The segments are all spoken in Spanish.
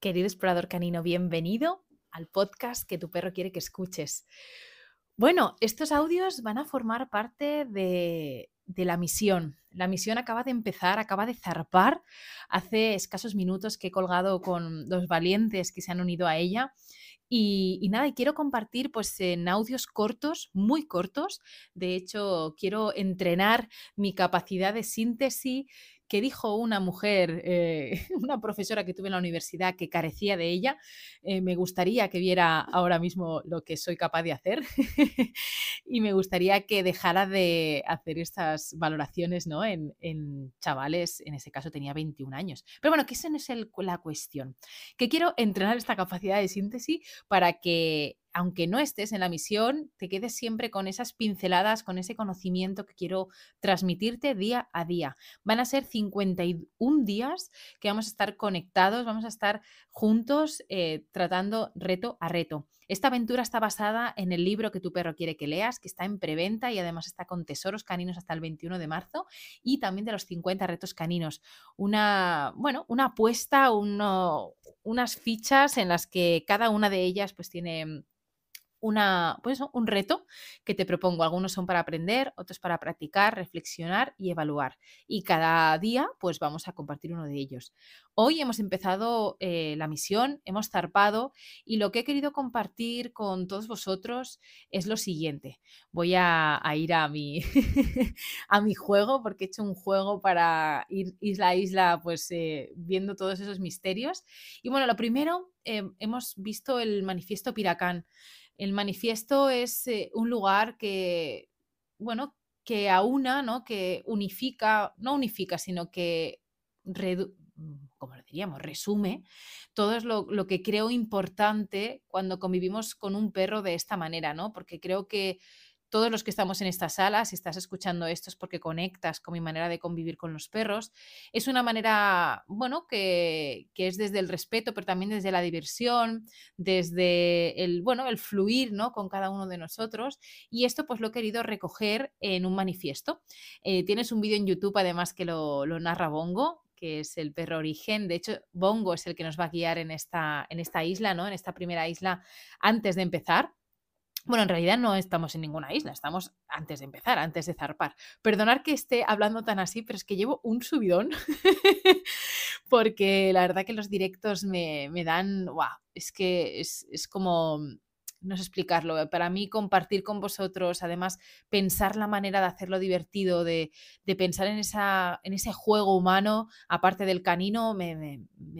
Querido explorador canino, bienvenido al podcast que tu perro quiere que escuches. Bueno, estos audios van a formar parte de, de la misión. La misión acaba de empezar, acaba de zarpar. Hace escasos minutos que he colgado con los valientes que se han unido a ella. Y, y, nada, quiero compartir pues en audios cortos, muy cortos. De hecho, quiero entrenar mi capacidad de síntesis que dijo una mujer, eh, una profesora que tuve en la universidad que carecía de ella. Eh, me gustaría que viera ahora mismo lo que soy capaz de hacer y me gustaría que dejara de hacer estas valoraciones ¿no? en, chavales. En ese caso tenía 21 años. Pero bueno, que esa no es la cuestión. Que quiero entrenar esta capacidad de síntesis para que aunque no estés en la misión, te quedes siempre con esas pinceladas, con ese conocimiento que quiero transmitirte día a día. Van a ser 51 días que vamos a estar conectados, vamos a estar juntos eh, tratando reto a reto. Esta aventura está basada en el libro que tu perro quiere que leas, que está en preventa y además está con tesoros caninos hasta el 21 de marzo y también de los 50 retos caninos. Una, bueno, una apuesta, unas fichas en las que cada una de ellas pues tiene mm, pues, un reto que te propongo. Algunos son para aprender, otros para practicar, reflexionar y evaluar. Y cada día pues vamos a compartir uno de ellos. Hoy hemos empezado eh, la misión, hemos zarpado y lo que he querido compartir con todos vosotros es lo siguiente. Voy a, ir a mi, a mi juego porque he hecho un juego para ir isla a isla pues eh, viendo todos esos misterios. Y bueno, lo primero, eh, hemos visto el manifiesto Piracán. El manifiesto es eh, un lugar que, bueno, que aúna, ¿no? que unifica, no unifica, sino que, como lo diríamos, resume todo lo, lo, que creo importante cuando convivimos con un perro de esta manera, ¿no? porque creo que todos los que estamos en esta sala, si estás escuchando esto es porque conectas con mi manera de convivir con los perros. Es una manera, bueno, que, es desde el respeto, pero también desde la diversión, desde el, bueno, el fluir, ¿no? Con cada uno de nosotros. Y esto pues lo he querido recoger en un manifiesto. Eh, tienes un vídeo en YouTube además que lo, lo narra Bongo, que es el perro origen. De hecho, Bongo es el que nos va a guiar en esta, en esta isla, ¿no? En esta primera isla antes de empezar. Bueno, en realidad no estamos en ninguna isla, estamos antes de empezar, antes de zarpar. Perdonar que esté hablando tan así, pero es que llevo un subidón, porque la verdad que los directos me, dan, wow, es que es, es como no sé explicarlo, eh, para mí compartir con vosotros, además pensar la manera de hacerlo divertido, de, pensar en, esa, en ese juego humano, aparte del canino, me, me,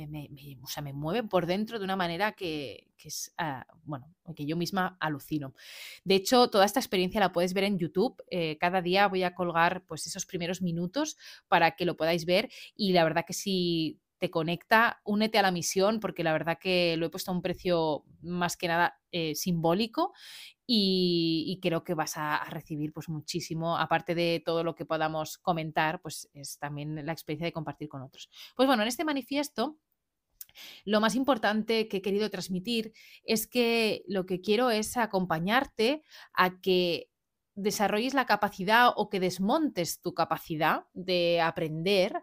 me, mueve por dentro de una manera que, es, ah, bueno, que yo misma alucino. De hecho, toda esta experiencia la puedes ver en YouTube. Eh, cada día voy a colgar pues esos primeros minutos para que lo podáis ver y la verdad que sí te conecta, únete a la misión, porque la verdad que lo he puesto a un precio más que nada eh, simbólico y, creo que vas a, a, recibir pues muchísimo, aparte de todo lo que podamos comentar, pues es también la experiencia de compartir con otros. Pues bueno, en este manifiesto lo más importante que he querido transmitir es que lo que quiero es acompañarte a que desarrolles la capacidad o que desmontes tu capacidad de aprender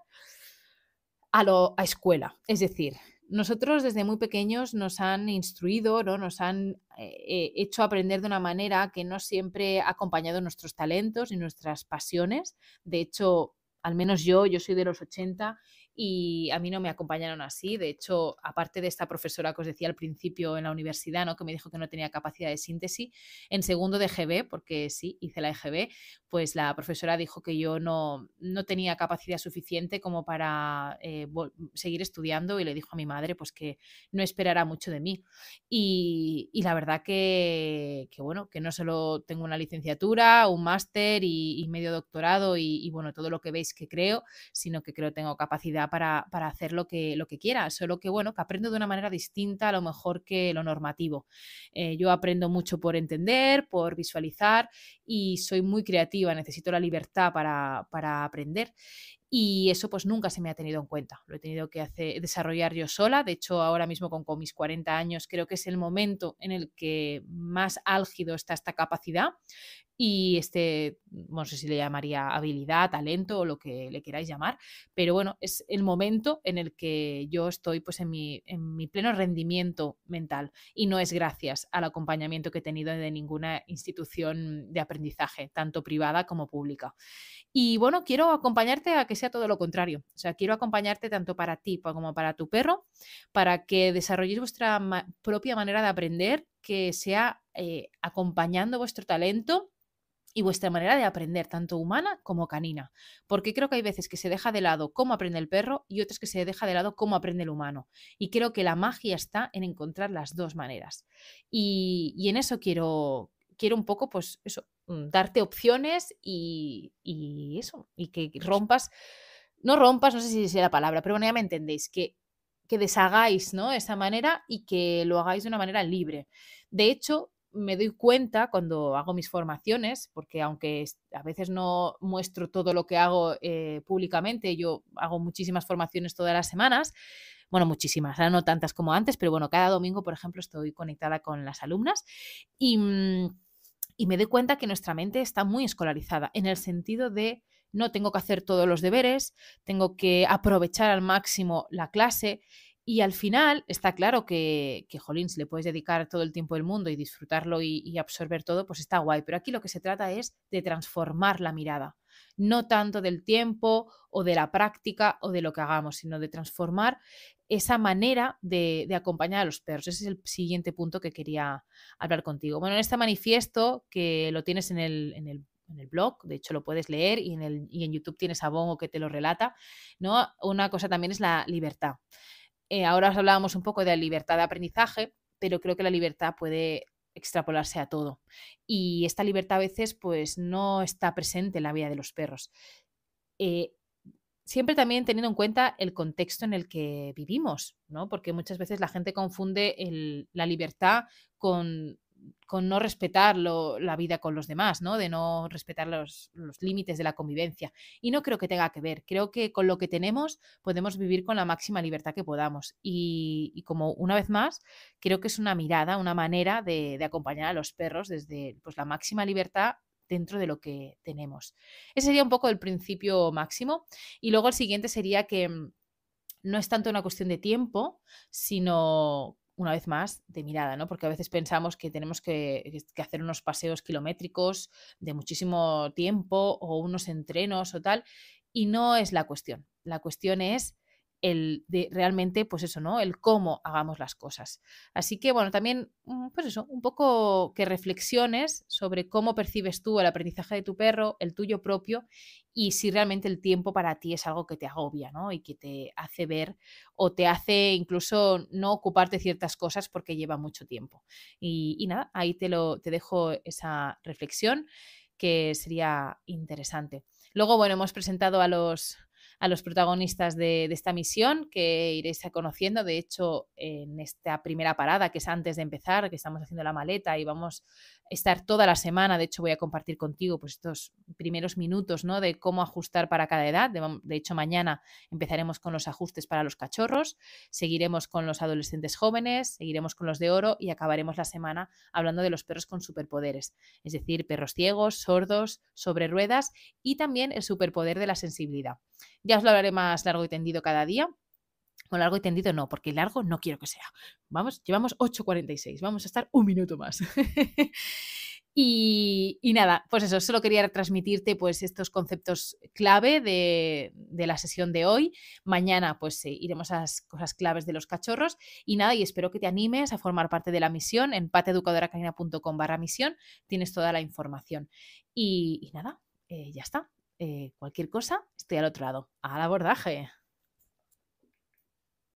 a, lo, escuela. Es decir, nosotros desde muy pequeños nos han instruido, nos han eh, eh, hecho aprender de una manera que no siempre ha acompañado nuestros talentos y nuestras pasiones. De hecho, al menos yo, yo soy de los 80 y a mí no me acompañaron así. De hecho, aparte de esta profesora que os decía al principio en la universidad, ¿no? que me dijo que no tenía capacidad de síntesis, en segundo de GB, porque sí, hice la EGB, pues la profesora dijo que yo no, no tenía capacidad suficiente como para eh, seguir estudiando y le dijo a mi madre pues que no esperara mucho de mí. Y, y la verdad que, bueno, que no solo tengo una licenciatura, un máster y, medio doctorado y, y bueno, todo lo que veis que creo, sino que creo que tengo capacidad para, para hacer lo que, lo que quiera, solo que bueno, que aprendo de una manera distinta a lo mejor que lo normativo. Eh, yo aprendo mucho por entender, por visualizar y soy muy creativa, necesito la libertad para, para aprender y eso pues nunca se me ha tenido en cuenta. Lo he tenido que hacer, desarrollar yo sola. De hecho, ahora mismo con, mis 40 años creo que es el momento en el que más álgido está esta capacidad y este, no sé si le llamaría habilidad, talento o lo que le queráis llamar, pero bueno, es el momento en el que yo estoy pues en mi, en mi pleno rendimiento mental y no es gracias al acompañamiento que he tenido de ninguna institución de aprendizaje, tanto privada como pública. Y bueno, quiero acompañarte a que sea todo lo contrario. O sea, quiero acompañarte tanto para ti como para tu perro, para que desarrolléis vuestra propia manera de aprender, que sea eh, acompañando vuestro talento y vuestra manera de aprender, tanto humana como canina. Porque creo que hay veces que se deja de lado cómo aprende el perro y otras que se deja de lado cómo aprende el humano. Y creo que la magia está en encontrar las dos maneras. y en eso quiero, quiero un poco, pues eso, mm, darte opciones y, eso, y que pues rompas, no rompas, no sé si es la palabra, pero bueno, ya me entendéis, que, que deshagáis, ¿no? Esa manera y que lo hagáis de una manera libre. De hecho, me doy cuenta cuando hago mis formaciones, porque aunque a veces no muestro todo lo que hago eh, públicamente, yo hago muchísimas formaciones todas las semanas, bueno, muchísimas, ahora no tantas como antes, pero bueno, cada domingo, por ejemplo, estoy conectada con las alumnas y... Mm, y me doy cuenta que nuestra mente está muy escolarizada en el sentido de no tengo que hacer todos los deberes, tengo que aprovechar al máximo la clase y al final está claro que, que jolín, si le puedes dedicar todo el tiempo del mundo y disfrutarlo y, absorber todo, pues está guay. Pero aquí lo que se trata es de transformar la mirada. No tanto del tiempo o de la práctica o de lo que hagamos, sino de transformar esa manera de, acompañar a los perros. Ese es el siguiente punto que quería hablar contigo. Bueno, en este manifiesto que lo tienes en el, blog, de hecho lo puedes leer y en, el, en YouTube tienes a Bongo que te lo relata, ¿no? Una cosa también es la libertad. Eh, ahora hablábamos un poco de la libertad de aprendizaje, pero creo que la libertad puede extrapolarse a todo. Y esta libertad a veces pues no está presente en la vida de los perros. Eh, siempre también teniendo en cuenta el contexto en el que vivimos, ¿no? Porque muchas veces la gente confunde la libertad con, no respetar la vida con los demás, ¿no? De no respetar los, límites de la convivencia. Y no creo que tenga que ver. Creo que con lo que tenemos podemos vivir con la máxima libertad que podamos. Y, como una vez más, creo que es una mirada, una manera de, de acompañar a los perros desde pues, la máxima libertad dentro de lo que tenemos. Ese sería un poco el principio máximo. Y luego el siguiente sería que mm, no es tanto una cuestión de tiempo, sino una vez más, de mirada, ¿no? Porque a veces pensamos que tenemos que, que, hacer unos paseos kilométricos de muchísimo tiempo o unos entrenos o tal, y no es la cuestión. La cuestión es de realmente, pues eso, ¿no? El cómo hagamos las cosas. Así que, bueno, también, mm, pues eso, un poco que reflexiones sobre cómo percibes tú el aprendizaje de tu perro, el tuyo propio, y si realmente el tiempo para ti es algo que te agobia, ¿no? Y que te hace ver o te hace incluso no ocuparte ciertas cosas porque lleva mucho tiempo. Y, y nada, ahí te, lo, te dejo esa reflexión que sería interesante. Luego, bueno, hemos presentado a los a los protagonistas de, esta misión que iréis conociendo. De hecho, en esta primera parada, que es antes de empezar, que estamos haciendo la maleta y vamos a estar toda la semana, de hecho voy a compartir contigo pues, estos primeros minutos ¿no? de cómo ajustar para cada edad. de hecho, mañana empezaremos con los ajustes para los cachorros, seguiremos con los adolescentes jóvenes, seguiremos con los de oro y acabaremos la semana hablando de los perros con superpoderes, es decir, perros ciegos, sordos, sobre ruedas y también el superpoder de la sensibilidad. Ya os lo hablaré más largo y tendido cada día. Con largo y tendido no, porque largo no quiero que sea. Vamos, llevamos 8.46, vamos a estar un minuto más. y, nada, pues eso, solo quería transmitirte pues estos conceptos clave de, la sesión de hoy. Mañana pues eh, iremos a las cosas claves de los cachorros y nada, y espero que te animes a formar parte de la misión en barra misión, tienes toda la información. Y, nada, eh, ya está. Eh, cualquier cosa, estoy al otro lado. Al abordaje.